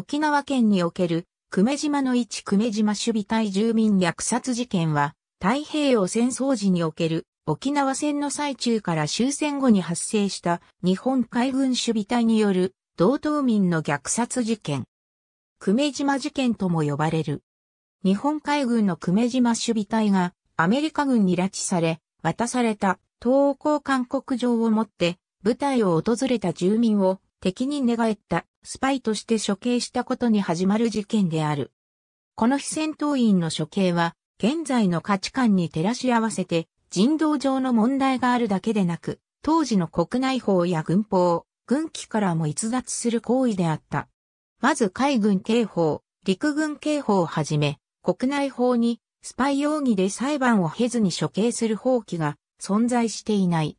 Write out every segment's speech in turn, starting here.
沖縄県における久米島の一久米島守備隊住民虐殺事件は、太平洋戦争時における沖縄戦の最中から終戦後に発生した日本海軍守備隊による同島民の虐殺事件。久米島事件とも呼ばれる。日本海軍の久米島守備隊がアメリカ軍に拉致され、渡された東降勧告状を持って部隊を訪れた住民を敵に寝返った、スパイとして処刑したことに始まる事件である。この非戦闘員の処刑は、現在の価値観に照らし合わせて、人道上の問題があるだけでなく、当時の国内法や軍法、軍機からも逸脱する行為であった。まず海軍刑法、陸軍刑法をはじめ、国内法にスパイ容疑で裁判を経ずに処刑する法規が存在していない。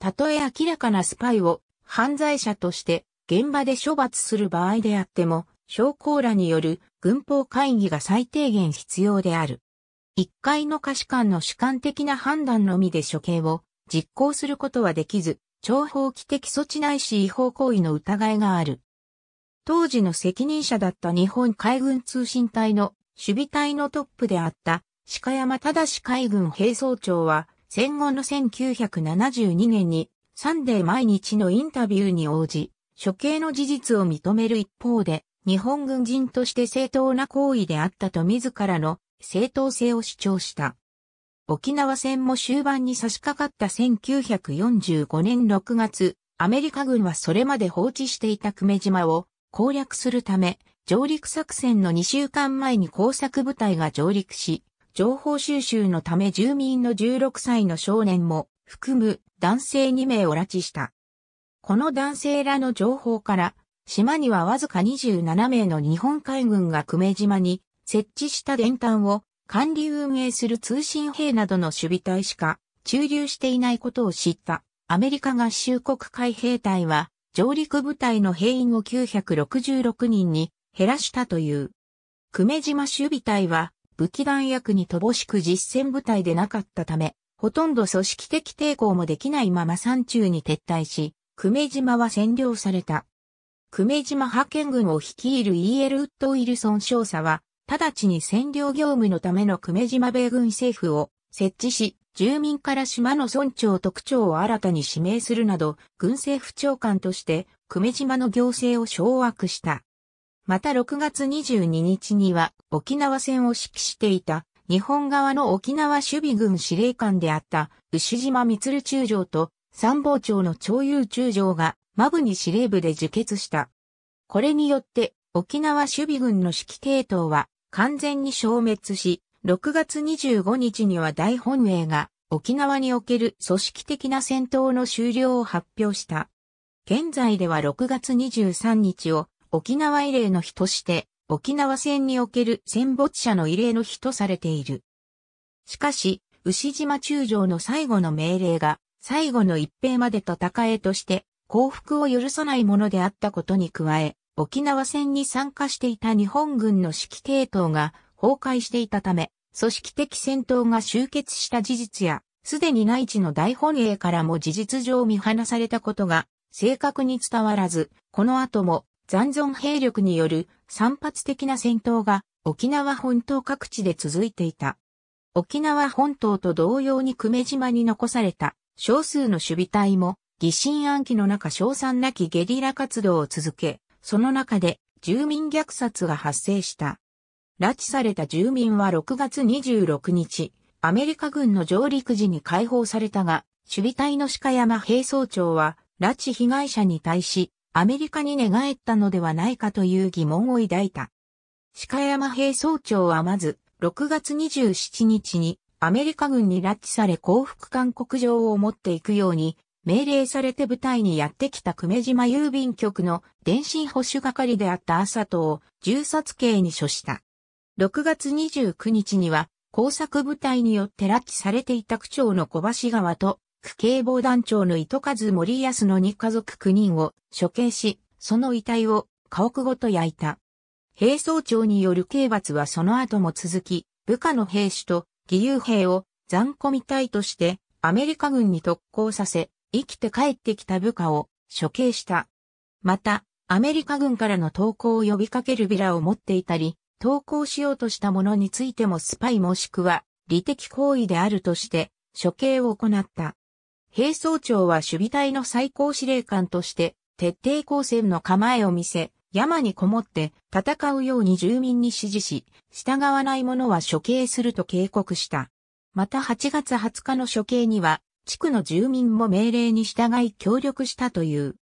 たとえ明らかなスパイを犯罪者として現場で処罰する場合であっても、将校らによる軍法会議が最低限必要である。一回の可視官の主観的な判断のみで処刑を実行することはできず、長方規的措置ないし違法行為の疑いがある。当時の責任者だった日本海軍通信隊の守備隊のトップであった鹿山正海軍兵装長は戦後の1972年にサンデー毎日のインタビューに応じ、処刑の事実を認める一方で、日本軍人として正当な行為であったと自らの正当性を主張した。沖縄戦も終盤に差し掛かった1945年6月、アメリカ軍はそれまで放置していた久米島を攻略するため、上陸作戦の2週間前に工作部隊が上陸し、情報収集のため住民の16歳の少年も含む男性2名を拉致した。この男性らの情報から、島にはわずか27名の日本海軍が久米島に設置した電端を管理運営する通信兵などの守備隊しか駐留していないことを知ったアメリカ合衆国海兵隊は上陸部隊の兵員を966人に減らしたという。久米島守備隊は武器弾薬に乏しく実戦部隊でなかったためほとんど組織的抵抗もできないまま山中に撤退し、久米島は占領された。久米島派遣軍を率いるイーエルウッド・ウィルソン少佐は、直ちに占領業務のための久米島米軍政府を設置し、住民から島の村長特長を新たに指名するなど、軍政府長官として、久米島の行政を掌握した。また6月22日には、沖縄戦を指揮していた日本側の沖縄守備軍司令官であった牛島満中将と参謀長の長友中将がマブに司令部で受決した。これによって沖縄守備軍の指揮系統は完全に消滅し、6月25日には大本営が沖縄における組織的な戦闘の終了を発表した。現在では6月23日を沖縄慰霊の日として沖縄戦における戦没者の慰霊の日とされている。しかし、牛島中将の最後の命令が、最後の一兵まで戦えとして、降伏を許さないものであったことに加え、沖縄戦に参加していた日本軍の指揮系統が崩壊していたため、組織的戦闘が終結した事実や、すでに内地の大本営からも事実上見放されたことが正確に伝わらず、この後も残存兵力による散発的な戦闘が沖縄本島各地で続いていた。沖縄本島と同様に久米島に残された少数の守備隊も疑心暗鬼の中称賛なきゲリラ活動を続け、その中で住民虐殺が発生した。拉致された住民は6月26日、アメリカ軍の上陸時に解放されたが、守備隊の鹿山兵装長は、拉致被害者に対し、アメリカに寝返ったのではないかという疑問を抱いた。鹿山兵総長はまず、6月27日にアメリカ軍に拉致され降伏勧告状を持っていくように命令されて部隊にやってきた久米島郵便局の電信保守係であった麻人を銃殺刑に処した。6月29日には工作部隊によって拉致されていた区長の小橋川と区警防団長の糸数森康の2家族9人を処刑し、その遺体を家屋ごと焼いた。兵曹長による刑罰はその後も続き、部下の兵士と義勇兵を残酷みたいとしてアメリカ軍に特攻させ、生きて帰ってきた部下を処刑した。また、アメリカ軍からの投降を呼びかけるビラを持っていたり、投降しようとした者についてもスパイもしくは、利的行為であるとして、処刑を行った。兵装長は守備隊の最高司令官として、徹底抗戦の構えを見せ、山にこもって戦うように住民に指示し、従わない者は処刑すると警告した。また8月20日の処刑には、地区の住民も命令に従い協力したという。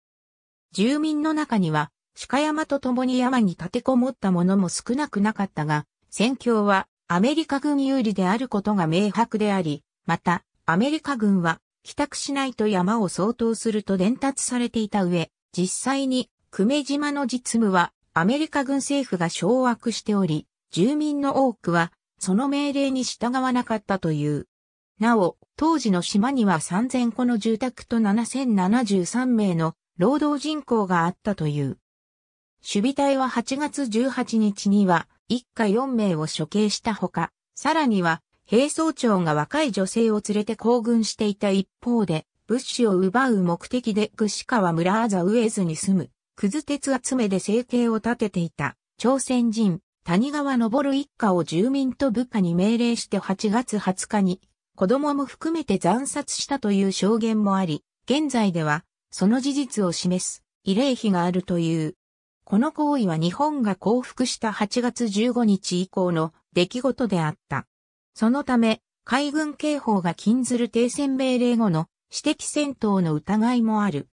住民の中には、鹿山と共に山に立てこもった者も少なくなかったが、戦況はアメリカ軍有利であることが明白であり、また、アメリカ軍は帰宅しないと山を相当すると伝達されていた上、実際に久米島の実務はアメリカ軍政府が掌握しており、住民の多くはその命令に従わなかったという。なお、当時の島には3000個の住宅と7073名の労働人口があったという。守備隊は8月18日には、一家4名を処刑したほか、さらには兵装長が若い女性を連れて行軍していた一方で、物資を奪う目的で串川村あざ植えずに住む、くず鉄集めで生計を立てていた、朝鮮人、谷川昇一家を住民と部下に命令して8月20日に、子供も含めて惨殺したという証言もあり、現在では、その事実を示す、慰霊碑があるという。この行為は日本が降伏した8月15日以降の出来事であった。そのため、海軍警報が禁ずる停戦命令後の私的戦闘の疑いもある。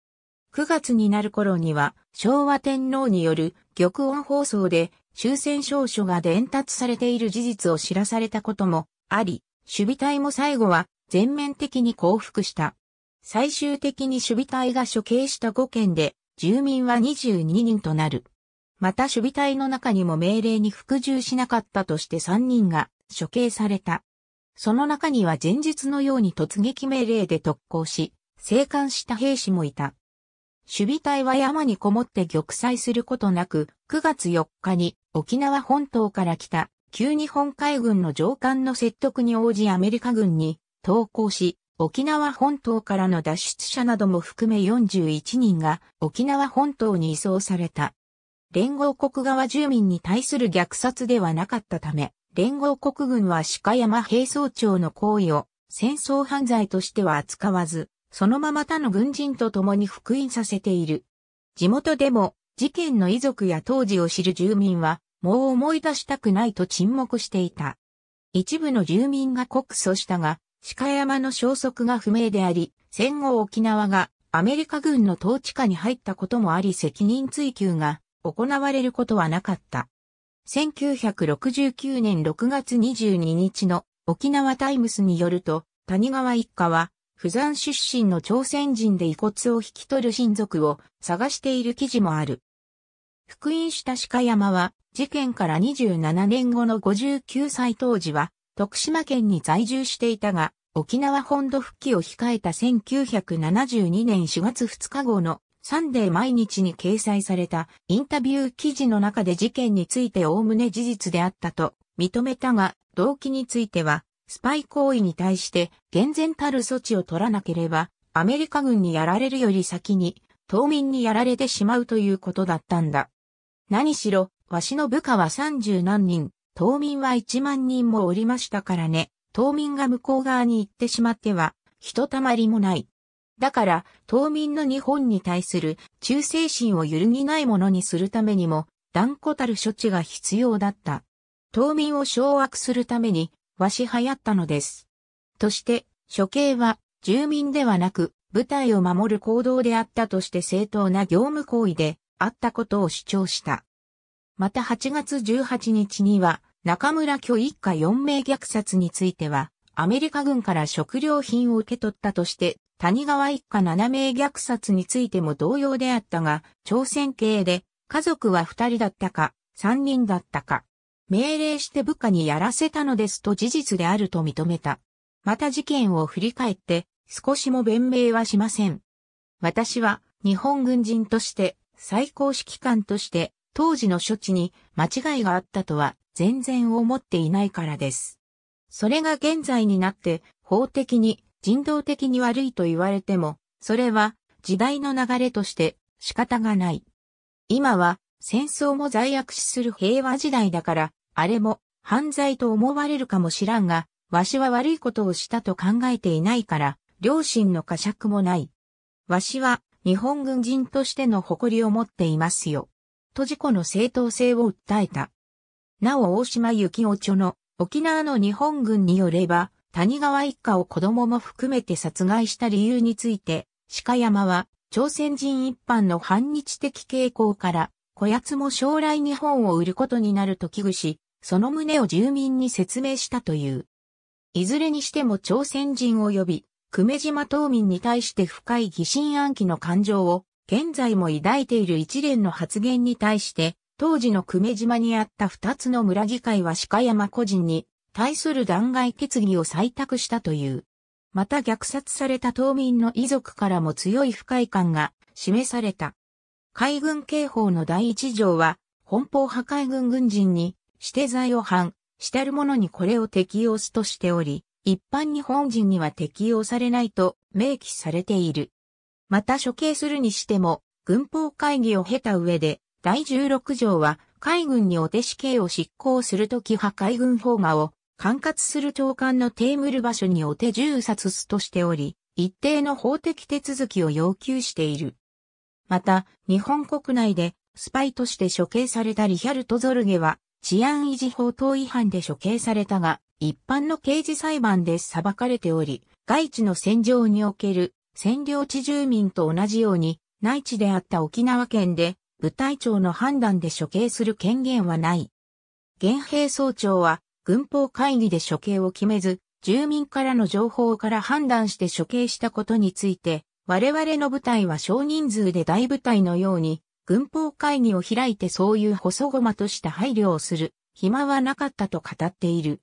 9月になる頃には昭和天皇による玉音放送で終戦証書が伝達されている事実を知らされたこともあり、守備隊も最後は全面的に降伏した。最終的に守備隊が処刑した5件で住民は22人となる。また守備隊の中にも命令に服従しなかったとして3人が処刑された。その中には前日のように突撃命令で特攻し、生還した兵士もいた。守備隊は山にこもって玉砕することなく、9月4日に沖縄本島から来た旧日本海軍の上官の説得に応じアメリカ軍に投降し、沖縄本島からの脱出者なども含め41人が沖縄本島に移送された。連合国側住民に対する虐殺ではなかったため、連合国軍は鹿山兵曹長の行為を戦争犯罪としては扱わず、そのまま他の軍人と共に復員させている。地元でも事件の遺族や当時を知る住民は、もう思い出したくないと沈黙していた。一部の住民が告訴したが、鹿山の消息が不明であり、戦後沖縄がアメリカ軍の統治下に入ったこともあり責任追及が行われることはなかった。1969年6月22日の沖縄タイムスによると、谷川一家は、釜山出身の朝鮮人で遺骨を引き取る親族を探している記事もある。福音した鹿山は、事件から27年後の59歳当時は、徳島県に在住していたが、沖縄本土復帰を控えた1972年4月2日号のサンデー毎日に掲載されたインタビュー記事の中で事件についておおむね事実であったと認めたが、動機については、スパイ行為に対して厳然たる措置を取らなければ、アメリカ軍にやられるより先に、島民にやられてしまうということだったんだ。何しろ、わしの部下は三十何人、島民は一万人もおりましたからね、島民が向こう側に行ってしまっては、ひとたまりもない。だから、島民の日本に対する忠誠心を揺るぎないものにするためにも、断固たる処置が必要だった。島民を掌握するために、わしはやったのです。として、処刑は、住民ではなく、部隊を守る行動であったとして正当な業務行為であったことを主張した。また8月18日には、中村居一家4名虐殺については、アメリカ軍から食料品を受け取ったとして谷川一家七名虐殺についても同様であったが、朝鮮系で、家族は二人だったか、三人だったか、命令して部下にやらせたのですと事実であると認めた。また事件を振り返って、少しも弁明はしません。私は、日本軍人として、最高指揮官として、当時の処置に間違いがあったとは、全然思っていないからです。それが現在になって、法的に人道的に悪いと言われても、それは時代の流れとして仕方がない。今は戦争も罪悪視する平和時代だから、あれも犯罪と思われるかもしらんが、わしは悪いことをしたと考えていないから、良心の呵責もない。わしは日本軍人としての誇りを持っていますよ。と事故の正当性を訴えた。なお大島幸夫著の沖縄の日本軍によれば、谷川一家を子供も含めて殺害した理由について、鹿山は、朝鮮人一般の反日的傾向から、こやつも将来日本を売ることになると危惧し、その旨を住民に説明したという。いずれにしても朝鮮人及び、久米島島民に対して深い疑心暗鬼の感情を、現在も抱いている一連の発言に対して、当時の久米島にあった二つの村議会は鹿山個人に対する弾劾決議を採択したという。また虐殺された島民の遺族からも強い不快感が示された。海軍警報の第一条は、奔放破壊軍軍人に、指定罪を犯、したる者にこれを適用すとしており、一般日本人には適用されないと明記されている。また処刑するにしても、軍法会議を経た上で、第16条は、海軍にお手死刑を執行するとき破海軍法がを管轄する長官のテーブル場所にお手銃殺すとしており、一定の法的手続きを要求している。また、日本国内でスパイとして処刑されたリヒャルト・ゾルゲは治安維持法等違反で処刑されたが、一般の刑事裁判で裁かれており、外地の戦場における占領地住民と同じように、内地であった沖縄県で部隊長の判断で処刑する権限はない。原兵総長は軍法会議で処刑を決めず、住民からの情報から判断して処刑したことについて、我々の部隊は少人数で大部隊のように、軍法会議を開いてそういう細駒とした配慮をする、暇はなかったと語っている。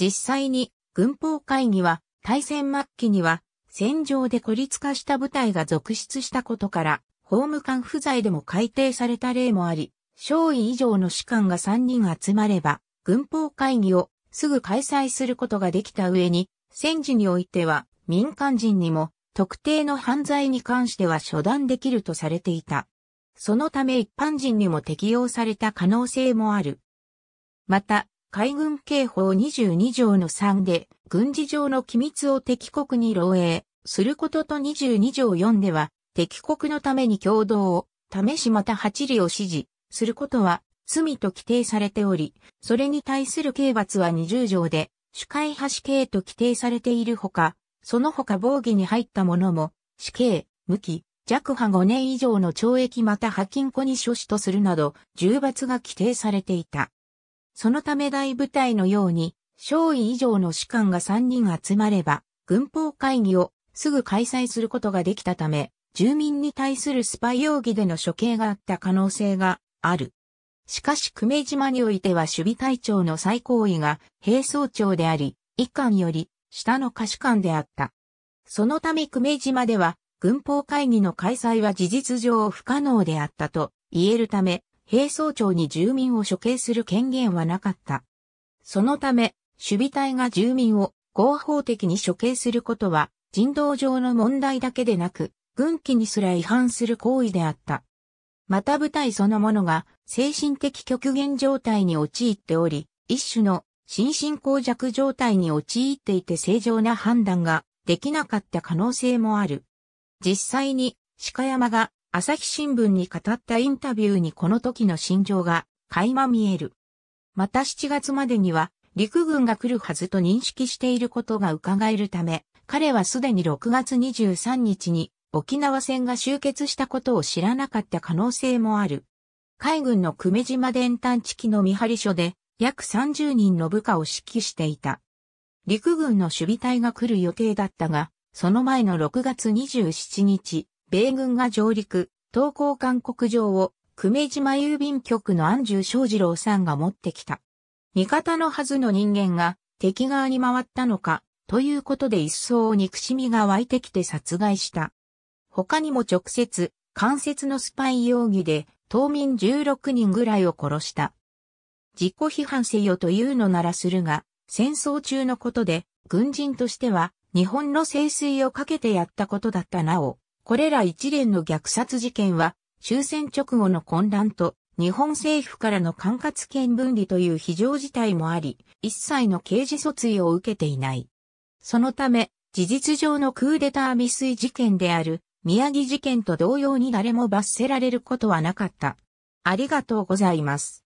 実際に、軍法会議は、大戦末期には、戦場で孤立化した部隊が続出したことから、法務官不在でも改定された例もあり、少尉以上の士官が3人集まれば、軍法会議をすぐ開催することができた上に、戦時においては民間人にも特定の犯罪に関しては処断できるとされていた。そのため一般人にも適用された可能性もある。また、海軍刑法22条の3で、軍事上の機密を敵国に漏洩することと22条4では、敵国のために共同を、試しまた8里を指示することは、罪と規定されており、それに対する刑罰は20条で、主会派死刑と規定されているほか、その他防御に入った者も、死刑、無期、弱派5年以上の懲役また破禁庫に処置とするなど、重罰が規定されていた。そのため大部隊のように、少尉以上の士官が3人集まれば、軍法会議をすぐ開催することができたため、住民に対するスパイ容疑での処刑があった可能性がある。しかし久米島においては守備隊長の最高位が兵装長であり、一下より下の下士官であった。そのため久米島では軍法会議の開催は事実上不可能であったと言えるため、兵装長に住民を処刑する権限はなかった。そのため、守備隊が住民を合法的に処刑することは人道上の問題だけでなく、軍機にすら違反する行為であった。また部隊そのものが精神的極限状態に陥っており、一種の心身交弱状態に陥っていて正常な判断ができなかった可能性もある。実際に鹿山が朝日新聞に語ったインタビューにこの時の心情が垣間見える。また7月までには陸軍が来るはずと認識していることが伺えるため、彼はすでに6月23日に沖縄戦が終結したことを知らなかった可能性もある。海軍の久米島伝端地機の見張り所で約30人の部下を指揮していた。陸軍の守備隊が来る予定だったが、その前の6月27日、米軍が上陸、東高韓国上を久米島郵便局の安住昌二郎さんが持ってきた。味方のはずの人間が敵側に回ったのか、ということで一層憎しみが湧いてきて殺害した。他にも直接、間接のスパイ容疑で、島民16人ぐらいを殺した。自己批判せよというのならするが、戦争中のことで、軍人としては、日本の清水をかけてやったことだったなお、これら一連の虐殺事件は、終戦直後の混乱と、日本政府からの管轄権分離という非常事態もあり、一切の刑事訴追を受けていない。そのため、事実上のクーデター未遂事件である宮城事件と同様に誰も罰せられることはなかった。ありがとうございます。